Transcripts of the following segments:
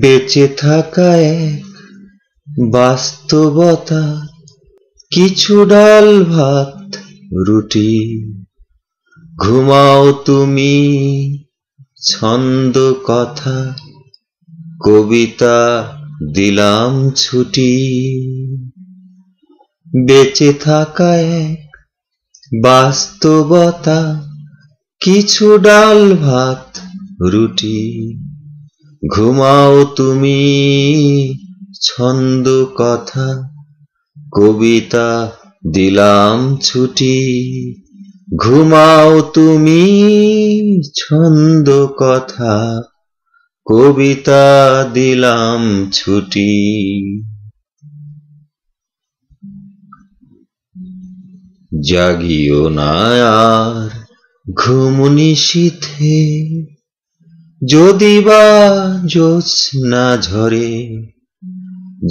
বেঁচে থাকা এক বাস্তবতা কিছু ডাল ভাত রুটি ঘুমাও তুমি ছন্দ কথা কবিতা দিলাম ছুটি বেঁচে থাকা এক বাস্তবতা কিছু ডাল ভাত রুটি ঘুমাও তুমি ছন্দ কথা কবিতা দিলাম ছুটি ঘুমাও তুমি ছন্দ কথা কবিতা দিলাম ছুটি জাগিও না আর ঘুমনি শীতে যদি বা না ঝরে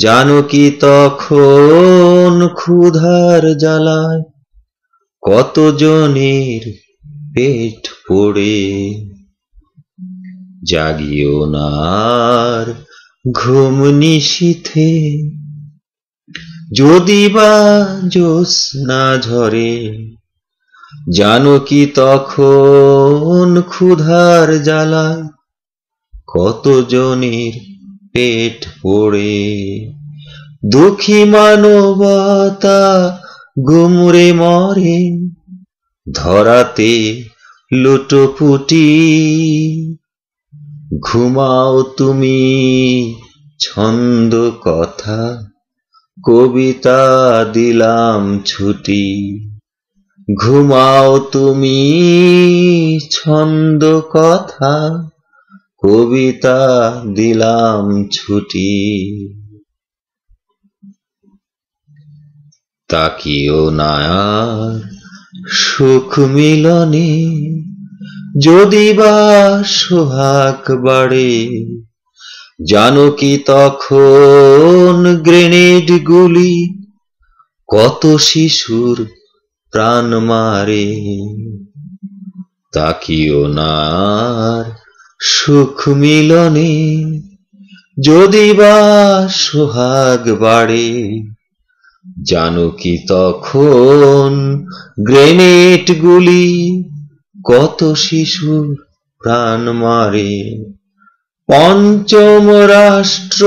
জানো কি তখন ক্ষুধার জ্বালায় কত জনের পেট পড়ে জাগিও না ঘুম নিশিথে যদি বা না ঝরে জানো কি তখন ক্ষুধার জ্বালায় কতজনের পেট পড়ে দুঃখী মানবতা ঘুমরে মরে ধরাতে লুটোপুটি ঘুমাও তুমি ছন্দ কথা কবিতা দিলাম ছুটি ঘুমাও তুমি ছন্দ কথা কবিতা দিলাম ছুটি তাকিও নায়ার সুখ মিলনে যদি বা সোহাগ বাড়ে জানো কি তখন গ্রেনেড গুলি কত শিশুর প্রাণ মারে তাকিও নার সুখ মিলনে যদি বা সোহাগ বাড়ে জানো কি তখন গ্রেনেড গুলি কত শিশু প্রাণ মারে পঞ্চম রাষ্ট্র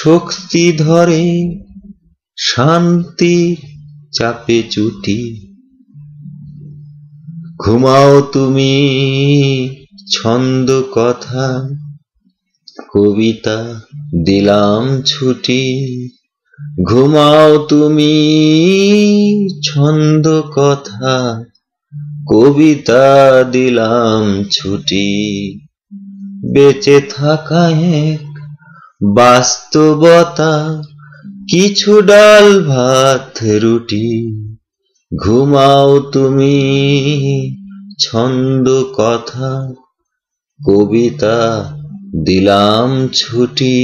শক্তি ধরে শান্তি চাপে চুটি ঘুমাও তুমি ছন্দ কথা কবিতা দিলাম ছুটি ঘুমাও তুমি ছন্দ কথা কবিতা দিলাম ছুটি বেঁচে থাকা এক বাস্তবতা কিছু ডাল ভাত রুটি ঘুমাও তুমি ছন্দ কথা কবিতা দিলাম ছুটি